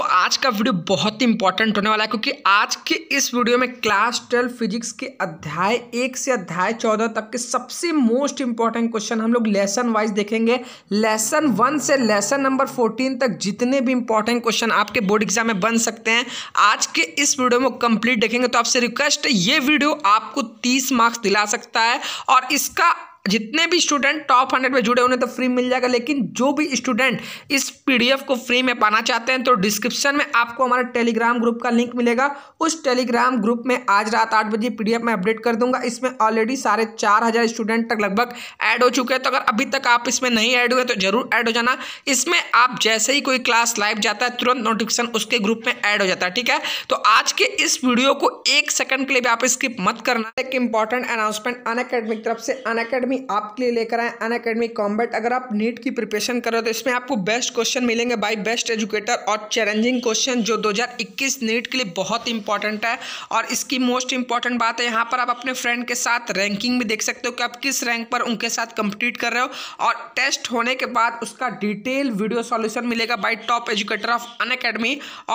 दोस्तों आज का वीडियो बहुत ही इंपॉर्टेंट होने वाला है क्योंकि आज के इस वीडियो में क्लास ट्वेल्व फिजिक्स के अध्याय एक से अध्याय चौदह तक के सबसे मोस्ट इंपॉर्टेंट क्वेश्चन हम लोग लेसन वाइज देखेंगे लेसन वन से लेसन नंबर फोर्टीन तक जितने भी इंपॉर्टेंट क्वेश्चन आपके बोर्ड एग्जाम में बन सकते हैं आज के इस वीडियो में कंप्लीट देखेंगे तो आपसे रिक्वेस्ट ये वीडियो आपको तीस मार्क्स दिला सकता है और इसका जितने भी स्टूडेंट टॉप हंड्रेड में जुड़े उन्हें तो फ्री मिल जाएगा लेकिन जो भी स्टूडेंट इस पीडीएफ को फ्री में पाना चाहते हैं तो डिस्क्रिप्शन में आपको हमारा टेलीग्राम ग्रुप का लिंक मिलेगा उस टेलीग्राम ग्रुप में आज रात आठ बजे पीडीएफ में अपडेट कर दूंगा इसमें ऑलरेडी साढ़े चार हज़ार स्टूडेंट तक लगभग ऐड हो चुके हैं तो अगर अभी तक आप इसमें नहीं ऐड हुए तो जरूर ऐड हो जाना इसमें आप जैसे ही कोई क्लास लाइव जाता है तुरंत नोटिफिकेशन उसके ग्रुप में ऐड हो जाता है ठीक है तो आज के इस वीडियो को एक सेकंड के लिए भी आप स्किप मत करना एक इंपॉर्टेंट अनाउंसमेंट अन तरफ से अन अकेडमी आपके लिए लेकर आए अन अकेडमी कॉम्बेट अगर आप नीट की प्रिपरेशन कर रहे हो तो इसमें आपको बेस्ट क्वेश्चन मिलेंगे बाय बेस्ट एजुकेटर और चैलेंजिंग क्वेश्चन जो 2021 नीट के लिए बहुत इंपॉर्टेंट है और इसकी मोस्ट इंपॉर्टेंट बात है यहाँ पर आप अपने फ्रेंड के साथ रैंकिंग भी देख सकते हो कि आप किस रैंक पर उनके साथ कंप्लीट कर रहे हो और टेस्ट होने के बाद उसका डिटेल वीडियो सॉल्यूशन मिलेगा बाई टॉप एजुकेटर ऑफ अन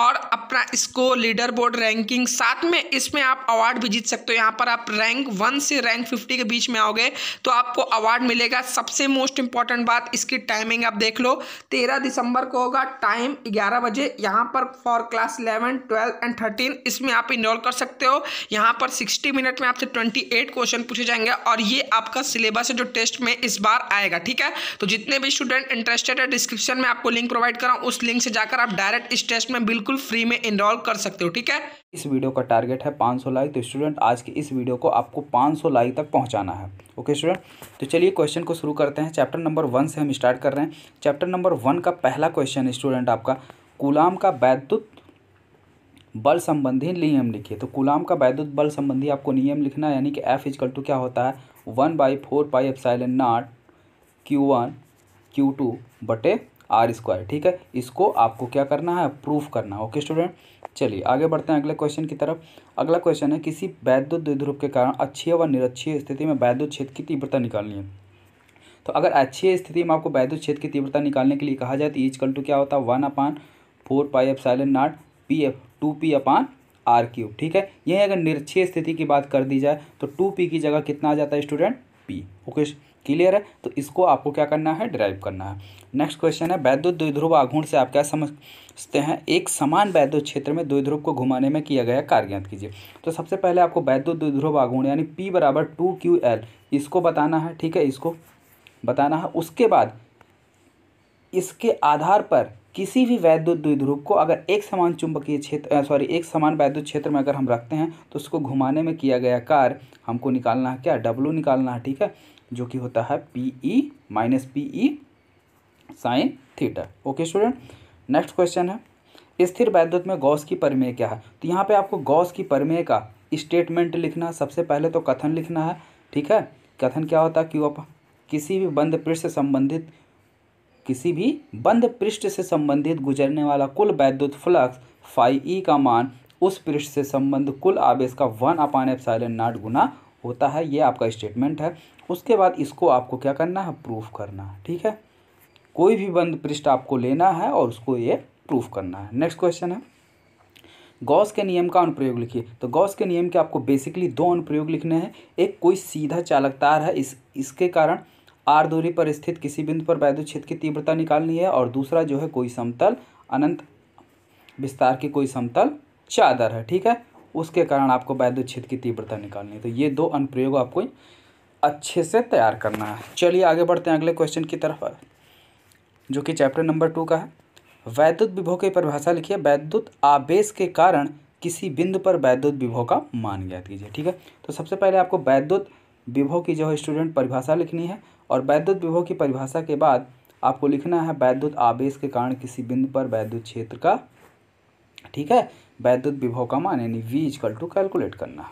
और अपना स्कोर लीडर बोर्ड रैंकिंग साथ में इसमें आप अवार्ड भी जीत सकते हो यहाँ पर आप रैंक वन से रैंक फिफ्टी के बीच में आओगे तो आप आपको अवार्ड मिलेगा सबसे मोस्ट इंपॉर्टेंट बात इसकी टाइमिंग आप देख लो तेरह दिसंबर को होगा टाइम ग्यारह बजे यहाँ पर for class eleven twelve and thirteen इसमें आप इनरोल कर सकते हो यहाँ पर सिक्सटी मिनट में आपसे ट्वेंटी एट क्वेश्चन पूछे जाएंगे और ये आपका सिलेबस है जो टेस्ट में इस बार आएगा ठीक है तो जितने भी स्टूडेंट इंटरेस्टेड है डिस्क्रिप्शन में आपको लिंक प्रोवाइड कराऊँ उस लिंक से जाकर आप डायरेक्ट इस टेस्ट में बिल्कुल फ्री में इनरोल कर सकते हो ठीक है इस वीडियो का टारगेट है 500 लाइक तो स्टूडेंट आज के इस वीडियो को आपको 500 लाइक तक पहुंचाना है ओके स्टूडेंट तो चलिए क्वेश्चन को शुरू करते हैं चैप्टर नंबर वन से हम स्टार्ट कर रहे हैं चैप्टर नंबर वन का पहला क्वेश्चन स्टूडेंट आपका गुलाम का वैद्युत बल संबंधी नियम लिखिए तो गुलाम का वैद्युत बल संबंधी आपको नियम लिखना यानी कि एफ इजकल टू क्या होता है one by four pi epsilon naught q one q two बटे आर स्क्वायर ठीक है इसको आपको क्या करना है प्रूफ करना है ओके स्टूडेंट चलिए आगे बढ़ते हैं अगले क्वेश्चन की तरफ अगला क्वेश्चन है किसी वैद्युत द्विध्रुव के कारण अच्छी व निरक्षीय स्थिति में वैद्युत क्षेत्र की तीव्रता निकालनी है तो अगर अच्छी स्थिति में आपको वैद्युत क्षेत्र की तीव्रता निकालने के लिए कहा जाए तो e कल टू क्या होता है one upon four pi epsilon naught p f two p upon r cube ठीक है यही अगर निरक्षीय स्थिति की बात कर दी जाए तो टू पी की जगह कितना आ जाता है स्टूडेंट पी ओके क्लियर है तो इसको आपको क्या करना है ड्राइव करना है नेक्स्ट क्वेश्चन है वैद्युत द्विध्रुव आघूर्ण से आप क्या समझते हैं एक समान वैद्युत क्षेत्र में द्विध्रुव को घुमाने में किया गया कार्य ज्ञात कीजिए तो सबसे पहले आपको वैद्युत द्विध्रुव आघूर्ण यानी पी बराबर टू क्यू एल इसको बताना है ठीक है इसको बताना है उसके बाद इसके आधार पर किसी भी वैद्युत द्विध्रुव को अगर एक समान चुंबकीय क्षेत्र सॉरी एक समान वैद्युत क्षेत्र में अगर हम रखते हैं तो उसको घुमाने में किया गया कार्य हमको निकालना है क्या डब्लू निकालना है ठीक है जो कि होता है p e minus p e sine theta okay student next question है स्थिर वैद्युत में गॉस की परिमेय क्या है तो यहाँ पे आपको गौस की परिमेय का स्टेटमेंट लिखना सबसे पहले तो कथन लिखना है ठीक है कथन क्या होता है कि वह किसी भी बंद पृष्ठ से संबंधित किसी भी बंद पृष्ठ से संबंधित गुजरने वाला कुल वैद्युत फ्लक्स फाई ई e का मान उस पृष्ठ से संबंध कुल आवेश का one upon epsilon naught गुना होता है ये आपका स्टेटमेंट है उसके बाद इसको आपको क्या करना है प्रूफ करना है ठीक है कोई भी बंद पृष्ठ आपको लेना है और उसको ये प्रूफ करना है नेक्स्ट क्वेश्चन है गॉस के नियम का अनुप्रयोग लिखिए तो गॉस के नियम के आपको बेसिकली दो अनुप्रयोग लिखने हैं एक कोई सीधा चालक तार है इस इसके कारण आर दूरी पर स्थित किसी बिंदु पर वैद्युत क्षेत्र की तीव्रता निकालनी है और दूसरा जो है कोई समतल अनंत विस्तार की कोई समतल चादर है ठीक है उसके कारण आपको वैद्य क्षेत्र की तीव्रता निकालनी है तो ये दो अनुप्रयोग आपको अच्छे से तैयार करना है चलिए आगे बढ़ते हैं अगले क्वेश्चन की तरफ जो कि चैप्टर नंबर टू का है वैद्युत विभव की परिभाषा लिखिए वैद्युत आवेश के कारण किसी बिंदु पर वैद्युत विभव का मान ज्ञात कीजिए ठीक है तो सबसे पहले आपको वैद्युत विभव की जो है स्टूडेंट परिभाषा लिखनी है और वैद्युत विभव की परिभाषा के बाद आपको लिखना है वैद्युत आवेश के कारण किसी बिंदु पर वैद्युत क्षेत्र का ठीक है वैद्युत विभव का मान यानी वी इजकल टू कैलकुलेट करना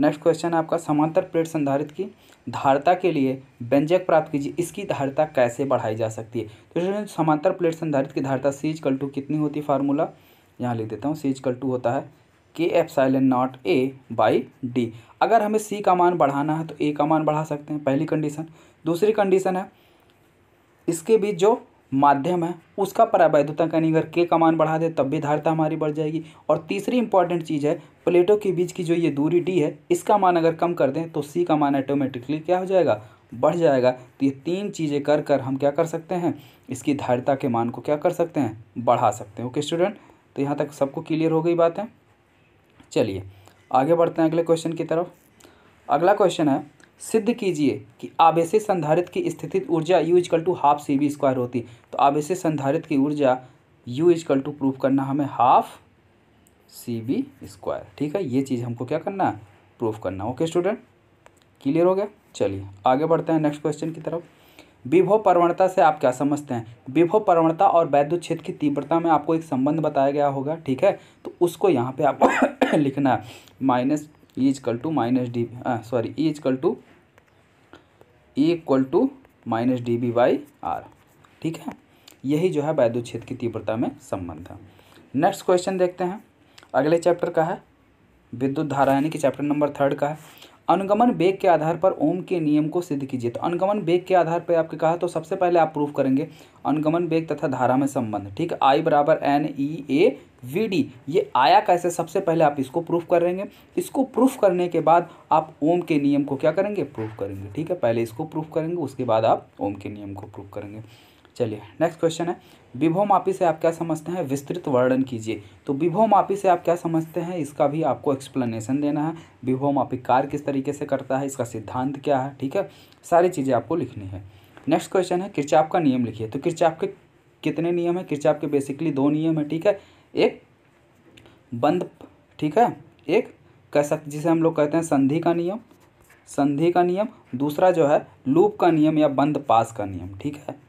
नेक्स्ट क्वेश्चन है आपका समांतर प्लेट संधारित की धारता के लिए व्यंजक प्राप्त कीजिए इसकी धारता कैसे बढ़ाई जा सकती है तो स्टूडेंट समांतर प्लेट संधारित की धारता सी इजकल टू कितनी होती है फार्मूला यहाँ लिख देता हूँ सी इजकल टू होता है k epsilon naught a by d अगर हमें सी का मान बढ़ाना है तो ए का मान बढ़ा सकते हैं पहली कंडीशन दूसरी कंडीशन है इसके बीच जो माध्यम है उसका प्रावैधता कहीं अगर के का मान बढ़ा दे तब भी धारिता हमारी बढ़ जाएगी और तीसरी इंपॉर्टेंट चीज़ है प्लेटों के बीच की जो ये दूरी डी है इसका मान अगर कम कर दें तो सी का मान ऑटोमेटिकली क्या हो जाएगा बढ़ जाएगा तो ये तीन चीज़ें कर कर हम क्या कर सकते हैं इसकी धारिता के मान को क्या कर सकते हैं बढ़ा सकते हैं ओके स्टूडेंट तो यहाँ तक सबको क्लियर हो गई बात है चलिए आगे बढ़ते हैं अगले क्वेश्चन की तरफ अगला क्वेश्चन है सिद्ध कीजिए कि आवेश संधारित की स्थितित ऊर्जा u equal to half c b square होती तो आवेश संधारित की ऊर्जा यू इजकल टू प्रूफ करना हमें हाफ सी बी स्क्वायर ठीक है ये चीज़ हमको क्या करना है प्रूफ करना ओके स्टूडेंट क्लियर हो गया चलिए आगे बढ़ते हैं नेक्स्ट क्वेश्चन की तरफ विभव प्रवणता से आप क्या समझते हैं विभव प्रवणता और वैद्युत क्षेत्र की तीव्रता में आपको एक संबंध बताया गया होगा ठीक है तो उसको यहाँ पे आप लिखना है minus e two minus d sorry e two e equal to minus d b by r ठीक है यही जो है वैद्युत क्षेत्र की तीव्रता में संबंध है नेक्स्ट क्वेश्चन देखते हैं अगले चैप्टर का है विद्युत धारा यानी कि चैप्टर नंबर थर्ड का है अनुगमन बेग के आधार पर ओम के नियम को सिद्ध कीजिए तो अनुगमन बेग के आधार पर आपके कहा तो सबसे पहले आप प्रूफ करेंगे अनुगमन बेग तथा धारा में संबंध ठीक है आई बराबर n e a v d ये आया कैसे सबसे पहले आप इसको प्रूफ करेंगे इसको प्रूफ करने के बाद आप ओम के नियम को क्या करेंगे प्रूफ करेंगे ठीक है पहले इसको प्रूफ करेंगे उसके बाद आप ओम के नियम को प्रूफ करेंगे चलिए नेक्स्ट क्वेश्चन है मापी से आप क्या समझते हैं विस्तृत वर्णन कीजिए तो मापी से आप क्या समझते हैं इसका भी आपको एक्सप्लेनेशन देना है मापी कार्य किस तरीके से करता है इसका सिद्धांत क्या है ठीक है सारी चीज़ें आपको लिखनी है नेक्स्ट क्वेश्चन है किरचाप का नियम लिखिए तो किरचाप के कितने नियम है किरचाप के बेसिकली दो नियम है ठीक है एक बंद ठीक है एक कह सकते जिसे हम लोग कहते हैं संधि का नियम संधि का नियम दूसरा जो है लूप का नियम या बंद पास का नियम ठीक है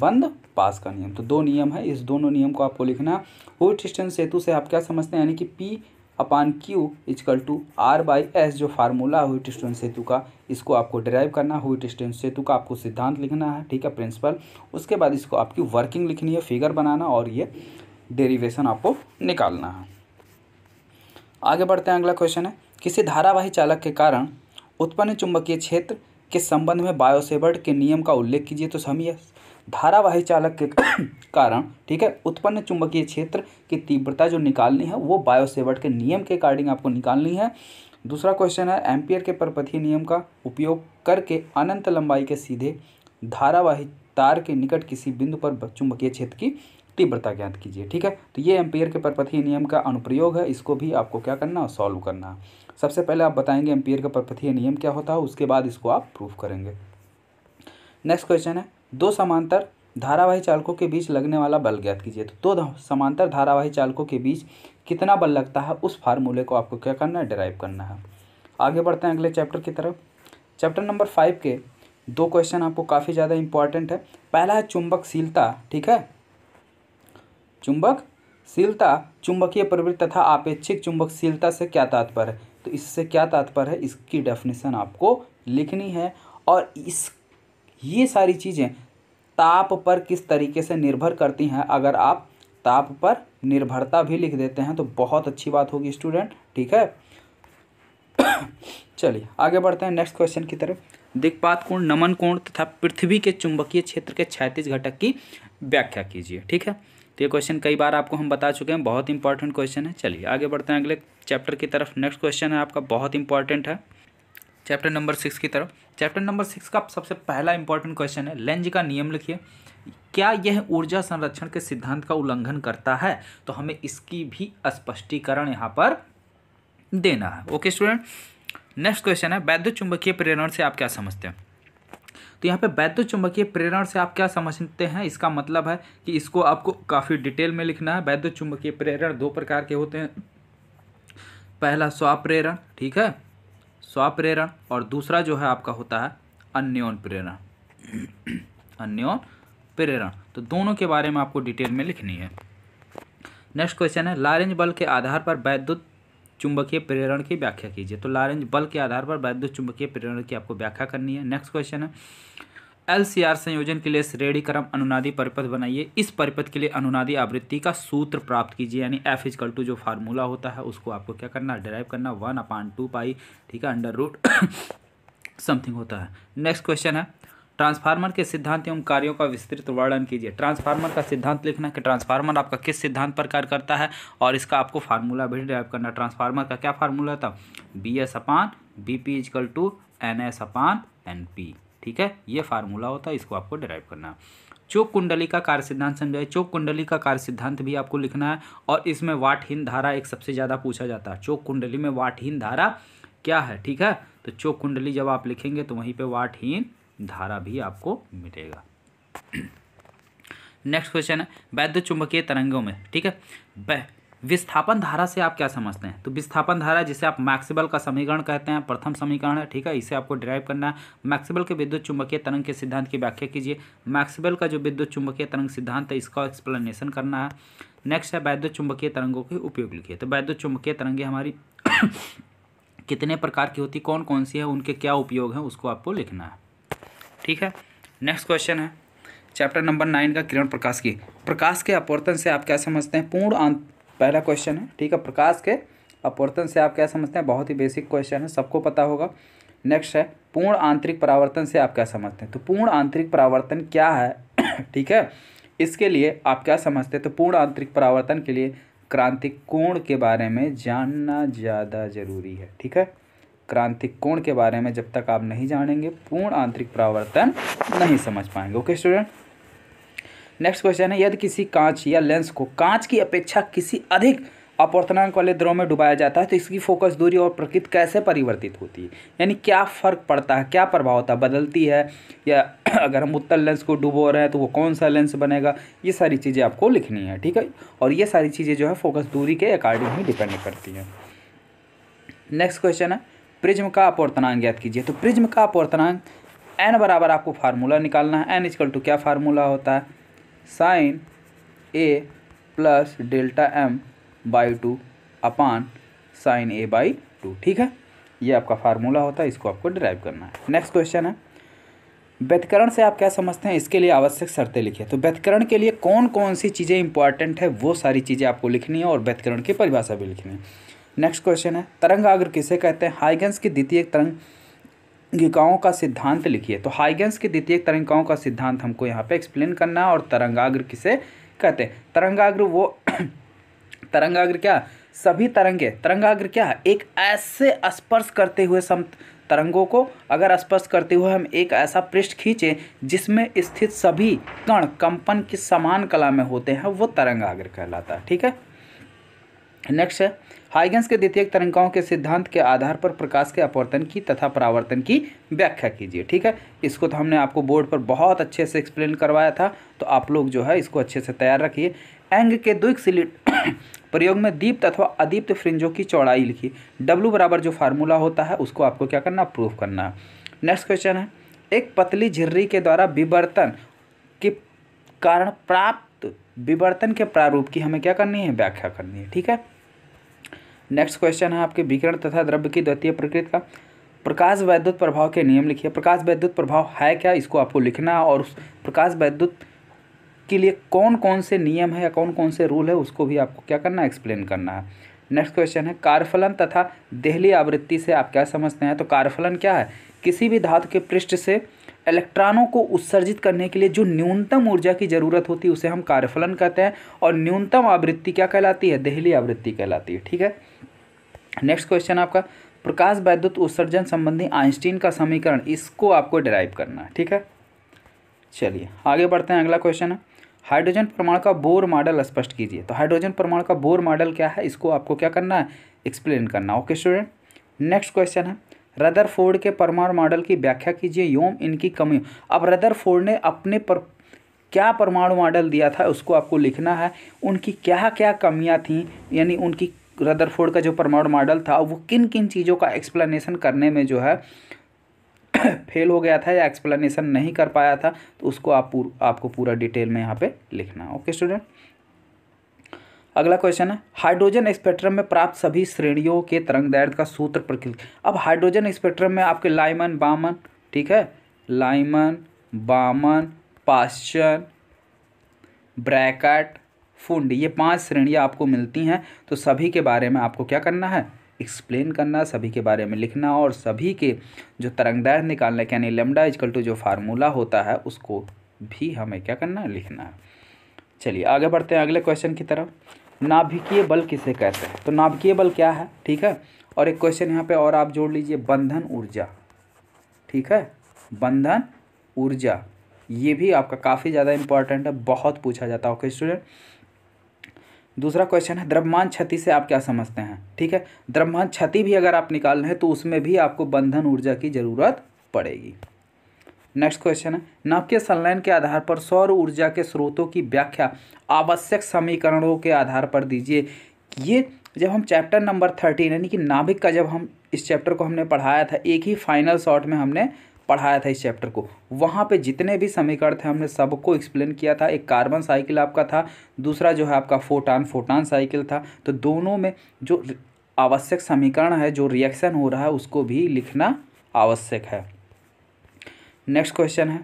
बंद पास का नियम तो दो नियम है इस दोनों नियम को आपको लिखना हुट डिस्टेंस सेतु से आप क्या समझते हैं यानी कि p upon q equal to r by s जो फार्मूला हुई हुट सेतु का इसको आपको ड्राइव करना हुई हुट सेतु का आपको सिद्धांत लिखना है ठीक है प्रिंसिपल उसके बाद इसको आपकी वर्किंग लिखनी है फिगर बनाना और ये डेरिवेशन आपको निकालना है आगे बढ़ते हैं अगला क्वेश्चन है किसी धारावाही चालक के कारण उत्पन्न चुंबकीय क्षेत्र के संबंध में बायोसेवर्ट के नियम का उल्लेख कीजिए तो समय धारावाही चालक के कारण ठीक है उत्पन्न चुंबकीय क्षेत्र की तीव्रता जो निकालनी है वो बायोसेवर्ट के नियम के अकॉर्डिंग आपको निकालनी है दूसरा क्वेश्चन है एम्पियर के परपथीय नियम का उपयोग करके अनंत लंबाई के सीधे धारावाही तार के निकट किसी बिंदु पर चुंबकीय क्षेत्र की तीव्रता ज्ञात कीजिए ठीक है तो ये एम्पियर के परपथीय नियम का अनुप्रयोग है इसको भी आपको क्या करना है सॉल्व करना है सबसे पहले आप बताएंगे एम्पियर का परपथीय नियम क्या होता है उसके बाद इसको आप प्रूफ करेंगे नेक्स्ट क्वेश्चन है दो समांतर धारावाही चालकों के बीच लगने वाला बल ज्ञात कीजिए तो दो समांतर धारावाही चालकों के बीच कितना बल लगता है उस फार्मूले को आपको क्या करना है डिराइव करना है आगे बढ़ते हैं अगले चैप्टर की तरफ चैप्टर नंबर फाइव के दो क्वेश्चन आपको काफ़ी ज़्यादा इंपॉर्टेंट है पहला है चुंबकशीलता ठीक है चुंबकशीलता चुंबकीय प्रवृत्ति तथा आपेक्षिक चुंबकशीलता से क्या तात्पर्य है तो इससे क्या तात्पर्य है इसकी डेफिनेशन आपको लिखनी है और इस ये सारी चीज़ें ताप पर किस तरीके से निर्भर करती हैं अगर आप ताप पर निर्भरता भी लिख देते हैं तो बहुत अच्छी बात होगी स्टूडेंट ठीक है चलिए आगे बढ़ते हैं नेक्स्ट क्वेश्चन की तरफ दिक्पात कोण नमन कोण तथा पृथ्वी के चुंबकीय क्षेत्र के छैतीस घटक की व्याख्या कीजिए ठीक है तो ये क्वेश्चन कई बार आपको हम बता चुके हैं बहुत इंपॉर्टेंट क्वेश्चन है चलिए आगे बढ़ते हैं अगले चैप्टर की तरफ नेक्स्ट क्वेश्चन है आपका बहुत इंपॉर्टेंट है चैप्टर नंबर सिक्स की तरफ चैप्टर नंबर सिक्स का सबसे पहला इंपॉर्टेंट क्वेश्चन है लेंज का नियम लिखिए क्या यह ऊर्जा संरक्षण के सिद्धांत का उल्लंघन करता है तो हमें इसकी भी स्पष्टीकरण यहाँ पर देना है ओके स्टूडेंट नेक्स्ट क्वेश्चन है वैद्य चुंबकीय प्रेरण से आप क्या समझते हैं तो यहाँ पे वैद्य चुंबकीय प्रेरण से आप क्या समझते हैं इसका मतलब है कि इसको आपको काफ़ी डिटेल में लिखना है वैद्य चुंबकीय प्रेरण दो प्रकार के होते हैं पहला स्वाप्रेरण ठीक है स्वप्रेरण और दूसरा जो है आपका होता है अन्योन प्रेरण अन्योन प्रेरण तो दोनों के बारे में आपको डिटेल में लिखनी है नेक्स्ट क्वेश्चन है लारेंज बल के आधार पर वैद्युत चुंबकीय प्रेरण की व्याख्या कीजिए तो लारेंज बल के आधार पर वैद्युत चुंबकीय प्रेरण की आपको व्याख्या करनी है नेक्स्ट क्वेश्चन है एल सी आर संयोजन के लिए श्रेणी क्रम अनुनादी परिपथ बनाइए इस परिपथ के लिए अनुनादी आवृत्ति का सूत्र प्राप्त कीजिए यानी एफ इजकल टू जो फार्मूला होता है उसको आपको क्या करना है करना वन अपान टू पाई ठीक है अंडर रूट समथिंग होता है नेक्स्ट क्वेश्चन है ट्रांसफार्मर के सिद्धांत एवं कार्यों का विस्तृत वर्णन कीजिए ट्रांसफार्मर का सिद्धांत लिखना कि ट्रांसफार्मर आपका किस सिद्धांत पर कार्य करता है और इसका आपको फार्मूला भी ड्राइव करना ट्रांसफार्मर का क्या फार्मूला था b s upon b p equal to n s upon n p ठीक है ये फार्मूला होता है इसको आपको डिराइव करना चोक कुंडली का कार्य सिद्धांत समझाए चोक कुंडली का कार्य सिद्धांत भी आपको लिखना है और इसमें वाटहीन धारा एक सबसे ज़्यादा पूछा जाता है चोक कुंडली में वाटहीन धारा क्या है ठीक है तो चोक कुंडली जब आप लिखेंगे तो वहीं पे वाटहीन धारा भी आपको मिलेगा नेक्स्ट क्वेश्चन है वैद्य चुंबकीय तरंगों में ठीक है विस्थापन धारा से आप क्या समझते हैं तो विस्थापन धारा जिसे आप मैक्सिबल का समीकरण कहते हैं प्रथम समीकरण है ठीक है इसे आपको ड्राइव करना है मैक्सिबल के विद्युत चुंबकीय तरंग के सिद्धांत की व्याख्या कीजिए मैक्सिबल का जो विद्युत चुंबकीय तरंग सिद्धांत है इसका एक्सप्लेनेशन करना है नेक्स्ट है वैद्युत चुंबकीय तरंगों के उपयोग लिखिए तो वैद्युत चुंबकीय तरंगे हमारी कितने प्रकार की होती कौन कौन सी है उनके क्या उपयोग हैं उसको आपको लिखना है ठीक है नेक्स्ट क्वेश्चन है चैप्टर नंबर नाइन का किरण प्रकाश की प्रकाश के अपवर्तन से आप क्या समझते हैं पूर्ण पहला क्वेश्चन है ठीक है प्रकाश के अपवर्तन से आप क्या समझते हैं बहुत ही बेसिक क्वेश्चन है सबको पता होगा नेक्स्ट है पूर्ण आंतरिक परावर्तन से आप क्या समझते हैं तो पूर्ण आंतरिक परावर्तन क्या है ठीक है इसके लिए आप क्या समझते हैं तो पूर्ण आंतरिक परावर्तन के लिए क्रांतिक कोण के बारे में जानना ज़्यादा जरूरी है ठीक है क्रांतिक कोण के बारे में जब तक आप नहीं जानेंगे पूर्ण आंतरिक परावर्तन नहीं समझ पाएंगे ओके स्टूडेंट नेक्स्ट क्वेश्चन है यदि किसी कांच या लेंस को कांच की अपेक्षा किसी अधिक अपवर्तनांक वाले द्रव में डुबाया जाता है तो इसकी फोकस दूरी और प्रकृति कैसे परिवर्तित होती है यानी क्या फ़र्क पड़ता है क्या प्रभाव होता है बदलती है या अगर हम उत्तर लेंस को डुबो रहे हैं तो वो कौन सा लेंस बनेगा ये सारी चीज़ें आपको लिखनी है ठीक है और ये सारी चीज़ें जो है फोकस दूरी के अकॉर्डिंग ही डिपेंड करती हैं नेक्स्ट क्वेश्चन है प्रिज्म का अपवर्तनांक ज्ञात कीजिए तो प्रिज्म का अपवर्तनांक एन बराबर आपको फार्मूला निकालना है एन इजकल टू क्या फार्मूला होता है sine a plus delta m by two upon sine a by two ठीक है ये आपका फार्मूला होता है इसको आपको डिराइव करना है नेक्स्ट क्वेश्चन है व्यतिकरण से आप क्या समझते हैं इसके लिए आवश्यक शर्तें लिखिए तो व्यतिकरण के लिए कौन कौन सी चीज़ें इंपॉर्टेंट है वो सारी चीज़ें आपको लिखनी है और व्यतिकरण की परिभाषा भी लिखनी है नेक्स्ट क्वेश्चन है तरंग आग्र किसे कहते हैं हाइगेंस की द्वितीय तरंग तरंगिकाओं का सिद्धांत लिखिए तो हाइगेंस के द्वितीय तरंगिकाओं का सिद्धांत हमको यहाँ पे एक्सप्लेन करना है और तरंगाग्र किसे कहते हैं तरंगाग्र वो तरंगाग्र क्या सभी तरंगे तरंगाग्र क्या है एक ऐसे स्पर्श करते हुए सम तरंगों को अगर स्पर्श करते हुए हम एक ऐसा पृष्ठ खींचे जिसमें स्थित सभी कण कंपन की समान कला में होते हैं वो तरंगाग्र कहलाता है ठीक है नेक्स्ट है हाइगेंस के द्वितीय तरंगाओं के सिद्धांत के आधार पर प्रकाश के अपवर्तन की तथा परावर्तन की व्याख्या कीजिए ठीक है इसको तो हमने आपको बोर्ड पर बहुत अच्छे से एक्सप्लेन करवाया था तो आप लोग जो है इसको अच्छे से तैयार रखिए एंग के द्विक सिलिट प्रयोग में दीप्त अथवा अदीप्त फ्रिंजों की चौड़ाई लिखी डब्लू बराबर जो फार्मूला होता है उसको आपको क्या करना प्रूव करना है नेक्स्ट क्वेश्चन है एक पतली झिर्री के द्वारा विवर्तन के कारण प्राप्त विवर्तन के प्रारूप की हमें क्या करनी है व्याख्या करनी है ठीक है नेक्स्ट क्वेश्चन है आपके विकिरण तथा द्रव्य की द्वितीय प्रकृति का प्रकाश वैद्युत प्रभाव के नियम लिखिए प्रकाश वैद्युत प्रभाव है क्या इसको आपको लिखना है और उस प्रकाश वैद्युत के लिए कौन कौन से नियम है या कौन कौन से रूल है उसको भी आपको क्या करना है एक्सप्लेन करना है नेक्स्ट क्वेश्चन है कार्फलन तथा देहली आवृत्ति से आप क्या समझते हैं तो कार्फलन क्या है किसी भी धातु के पृष्ठ से इलेक्ट्रॉनों को उत्सर्जित करने के लिए जो न्यूनतम ऊर्जा की ज़रूरत होती है उसे हम कार्यफलन कहते हैं और न्यूनतम आवृत्ति क्या कहलाती है दहली आवृत्ति कहलाती है ठीक है नेक्स्ट क्वेश्चन आपका प्रकाश वैद्युत उत्सर्जन संबंधी आइंस्टीन का समीकरण इसको आपको डिराइव करना है ठीक है चलिए आगे बढ़ते हैं अगला क्वेश्चन है हाइड्रोजन परमाणु का बोर मॉडल स्पष्ट कीजिए तो हाइड्रोजन परमाणु का बोर मॉडल क्या है इसको आपको क्या करना है एक्सप्लेन करना ओके स्टूडेंट नेक्स्ट क्वेश्चन है रदर फोर्ड के परमाणु मॉडल की व्याख्या कीजिए योम इनकी कमी अब रदर फोर्ड ने अपने पर क्या परमाणु मॉडल दिया था उसको आपको लिखना है उनकी क्या क्या कमियां थीं यानी उनकी रदरफोर्ड का जो परमाणु मॉडल था वो किन किन चीज़ों का एक्सप्लेनेशन करने में जो है फेल हो गया था या एक्सप्लेनेशन नहीं कर पाया था तो उसको आप पूर, आपको पूरा डिटेल में यहाँ पे लिखना ओके स्टूडेंट अगला क्वेश्चन है हाइड्रोजन स्पेक्ट्रम में प्राप्त सभी श्रेणियों के तरंग दैर्घ्य का सूत्र प्रकृति अब हाइड्रोजन स्पेक्ट्रम में आपके लाइमन बामन ठीक है लाइमन बामन पाश्चन ब्रैकेट फुंड ये पांच श्रेणियां आपको मिलती हैं तो सभी के बारे में आपको क्या करना है एक्सप्लेन करना सभी के बारे में लिखना और सभी के जो तरंगदैर्ध निकालने के यानी लेमडा इजकल टू जो फार्मूला होता है उसको भी हमें क्या करना है लिखना है चलिए आगे बढ़ते हैं अगले क्वेश्चन की तरफ नाभिकीय बल किसे कहते हैं तो नाभिकीय बल क्या है ठीक है और एक क्वेश्चन यहाँ पे और आप जोड़ लीजिए बंधन ऊर्जा ठीक है बंधन ऊर्जा ये भी आपका काफ़ी ज़्यादा इंपॉर्टेंट है बहुत पूछा जाता है ओके स्टूडेंट दूसरा क्वेश्चन है द्रव्यमान क्षति से आप क्या समझते हैं ठीक है द्रव्यमान क्षति भी अगर आप निकाल रहे हैं तो उसमें भी आपको बंधन ऊर्जा की ज़रूरत पड़ेगी नेक्स्ट क्वेश्चन है के संलयन के आधार पर सौर ऊर्जा के स्रोतों की व्याख्या आवश्यक समीकरणों के आधार पर दीजिए ये जब हम चैप्टर नंबर थर्टीन यानी कि नाभिक का जब हम इस चैप्टर को हमने पढ़ाया था एक ही फाइनल शॉट में हमने पढ़ाया था इस चैप्टर को वहाँ पे जितने भी समीकरण थे हमने सबको एक्सप्लेन किया था एक कार्बन साइकिल आपका था दूसरा जो है आपका फोटान फोटान साइकिल था तो दोनों में जो आवश्यक समीकरण है जो रिएक्शन हो रहा है उसको भी लिखना आवश्यक है नेक्स्ट क्वेश्चन है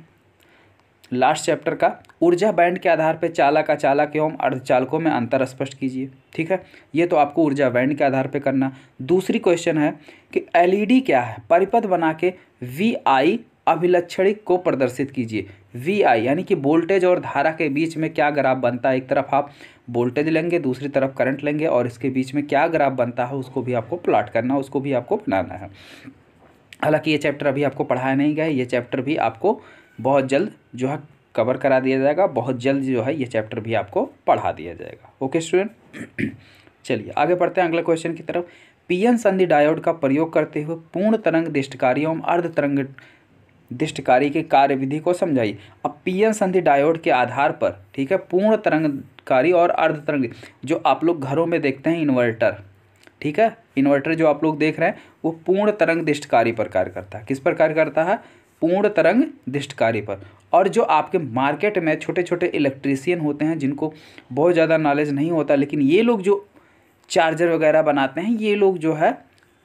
लास्ट चैप्टर का ऊर्जा बैंड के आधार पर चालक अचालक एवं अर्धचालकों में अंतर स्पष्ट कीजिए ठीक है ये तो आपको ऊर्जा बैंड के आधार पर करना दूसरी क्वेश्चन है कि एलईडी क्या है परिपथ बना के वी आई अभिलक्षणिक को प्रदर्शित कीजिए वी आई यानी कि वोल्टेज और धारा के बीच में क्या ग्राफ बनता है एक तरफ आप वोल्टेज लेंगे दूसरी तरफ करंट लेंगे और इसके बीच में क्या ग्राफ बनता है उसको भी आपको प्लाट करना उसको भी आपको बनाना है हालांकि ये चैप्टर अभी आपको पढ़ाया नहीं गया है ये चैप्टर भी आपको बहुत जल्द जो है कवर करा दिया जाएगा बहुत जल्द जो है ये चैप्टर भी आपको पढ़ा दिया जाएगा ओके स्टूडेंट चलिए आगे पढ़ते हैं अगले क्वेश्चन की तरफ पीएन संधि डायोड का प्रयोग करते हुए पूर्ण तरंग दृष्टकारी एवं अर्ध तरंग दृष्टकारी की कार्यविधि को समझाइए अब पीएन संधि डायोड के आधार पर ठीक है पूर्ण तरंगकारी और अर्ध तरंग जो आप लोग घरों में देखते हैं इन्वर्टर ठीक है इन्वर्टर जो आप लोग देख रहे हैं वो पूर्ण तरंग दिष्टकारी पर कार्य करता है किस पर कार्य करता है पूर्ण तरंग दिष्टकारी पर और जो आपके मार्केट में छोटे छोटे इलेक्ट्रीसियन होते हैं जिनको बहुत ज़्यादा नॉलेज नहीं होता लेकिन ये लोग जो चार्जर वगैरह बनाते हैं ये लोग जो है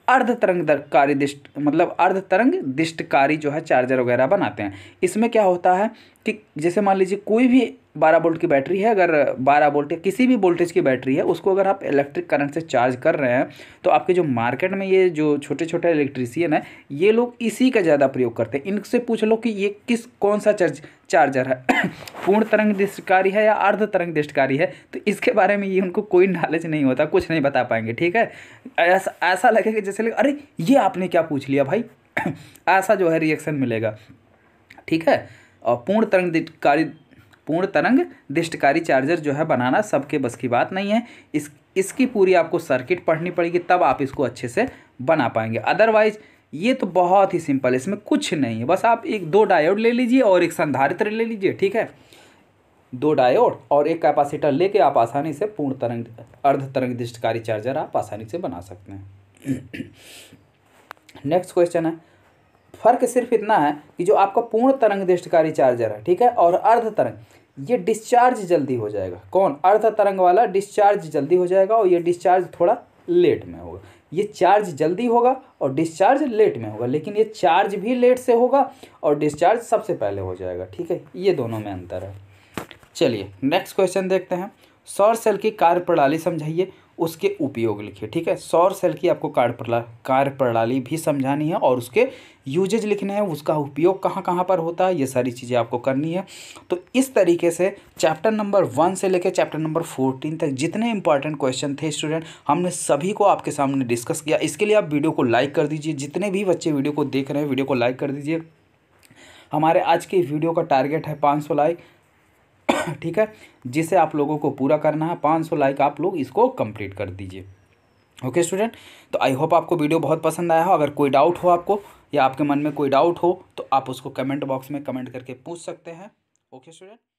अर्ध तरंग कारी दिष्ट मतलब अर्ध तरंग दिष्टकारी जो है चार्जर वगैरह बनाते हैं इसमें क्या होता है कि जैसे मान लीजिए कोई भी बारह वोल्ट की बैटरी है अगर बारह बोल्ट या किसी भी वोल्टेज की बैटरी है उसको अगर आप इलेक्ट्रिक करंट से चार्ज कर रहे हैं तो आपके जो मार्केट में ये जो छोटे छोटे इलेक्ट्रीसियन है ये लोग इसी का ज़्यादा प्रयोग करते हैं इनसे पूछ लो कि ये किस कौन सा चार्ज चार्जर है पूर्ण तरंग दृष्टकारी है या अर्ध तरंग दृष्टकारी है तो इसके बारे में ये उनको कोई नॉलेज नहीं होता कुछ नहीं बता पाएंगे ठीक है ऐसा ऐसा लगेगा जैसे लगे अरे ये आपने क्या पूछ लिया भाई ऐसा जो है रिएक्शन मिलेगा ठीक है और पूर्ण तरंग दृष्टकारी पूर्ण तरंग दृष्टकारी चार्जर जो है बनाना सबके बस की बात नहीं है इस इसकी पूरी आपको सर्किट पढ़नी पड़ेगी तब आप इसको अच्छे से बना पाएंगे अदरवाइज़ ये तो बहुत ही सिंपल है इसमें कुछ नहीं है बस आप एक दो डायोड ले लीजिए और एक संधारित्र ले लीजिए ठीक है दो डायोड और एक कैपेसिटर लेके आप आसानी से पूर्ण तरंग अर्ध तरंग दृष्टकारी चार्जर आप आसानी से बना सकते हैं नेक्स्ट क्वेश्चन है फ़र्क सिर्फ इतना है कि जो आपका पूर्ण तरंग दृष्टकारी चार्जर है ठीक है और अर्ध तरंग ये डिस्चार्ज जल्दी हो जाएगा कौन अर्ध तरंग वाला डिस्चार्ज जल्दी हो जाएगा और ये डिस्चार्ज थोड़ा लेट में होगा ये चार्ज जल्दी होगा और डिस्चार्ज लेट में होगा लेकिन ये चार्ज भी लेट से होगा और डिस्चार्ज सबसे पहले हो जाएगा ठीक है ये दोनों में अंतर है चलिए नेक्स्ट क्वेश्चन देखते हैं सौर सेल की कार्य प्रणाली समझाइए उसके उपयोग लिखिए ठीक है सौर सेल की आपको कार्य कार्य प्रणाली भी समझानी है और उसके यूजेज लिखने हैं उसका उपयोग कहाँ कहाँ पर होता है ये सारी चीज़ें आपको करनी है तो इस तरीके से चैप्टर नंबर वन से लेकर चैप्टर नंबर फोर्टीन तक जितने इंपॉर्टेंट क्वेश्चन थे स्टूडेंट हमने सभी को आपके सामने डिस्कस किया इसके लिए आप वीडियो को लाइक कर दीजिए जितने भी बच्चे वीडियो को देख रहे हैं वीडियो को लाइक कर दीजिए हमारे आज के वीडियो का टारगेट है पाँच सौ लाइक ठीक है जिसे आप लोगों को पूरा करना है 500 लाइक आप लोग इसको कंप्लीट कर दीजिए ओके स्टूडेंट तो आई होप आपको वीडियो बहुत पसंद आया हो अगर कोई डाउट हो आपको या आपके मन में कोई डाउट हो तो आप उसको कमेंट बॉक्स में कमेंट करके पूछ सकते हैं ओके स्टूडेंट